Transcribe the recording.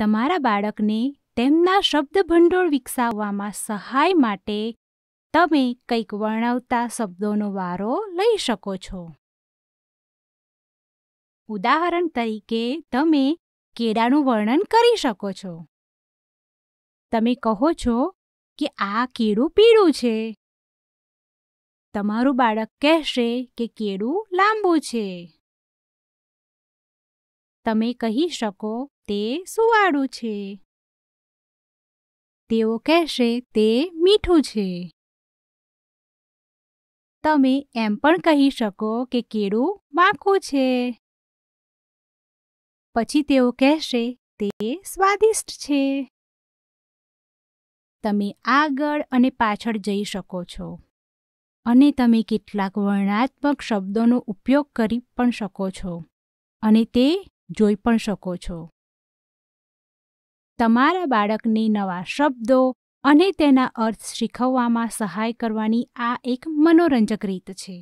તમારા બાળકને તેમના શબ્દભંડોળ વિકસાવવામાં સહાય માટે તમે કંઈક વર્ણવતા શબ્દોનો વારો લઈ શકો છો ઉદાહરણ તરીકે તમે કેળાનું વર્ણન કરી શકો છો તમે કહો છો કે આ કેળું પીળું છે તમારું બાળક કહેશે કે કેળું લાંબુ છે તમે કહી શકો તે સુવાળું છે તેઓ કહેશે તે મીઠું છે તમે એમ પણ કહી શકો કે કેળું માખું છે પછી તેઓ કહેશે તે સ્વાદિષ્ટ છે તમે આગળ અને પાછળ જઈ શકો છો અને તમે કેટલાક વર્ણનાત્મક શબ્દોનો ઉપયોગ કરી પણ શકો છો અને તે જોઈ પણ શકો છો તમારા બાળકને નવા શબ્દો અને તેના અર્થ શીખવવામાં સહાય કરવાની આ એક મનોરંજક રીત છે